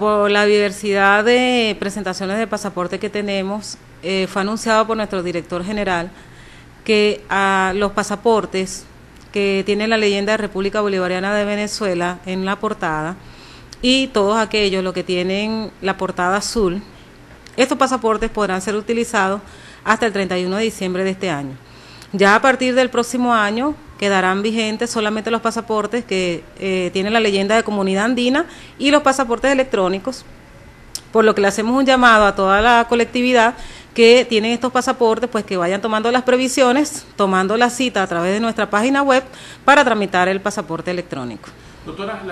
Por la diversidad de presentaciones de pasaporte que tenemos, eh, fue anunciado por nuestro director general que los pasaportes que tienen la leyenda de República Bolivariana de Venezuela en la portada y todos aquellos los que tienen la portada azul, estos pasaportes podrán ser utilizados hasta el 31 de diciembre de este año. Ya a partir del próximo año quedarán vigentes solamente los pasaportes que eh, tienen la leyenda de comunidad andina y los pasaportes electrónicos, por lo que le hacemos un llamado a toda la colectividad que tienen estos pasaportes, pues que vayan tomando las previsiones, tomando la cita a través de nuestra página web para tramitar el pasaporte electrónico. Doctora,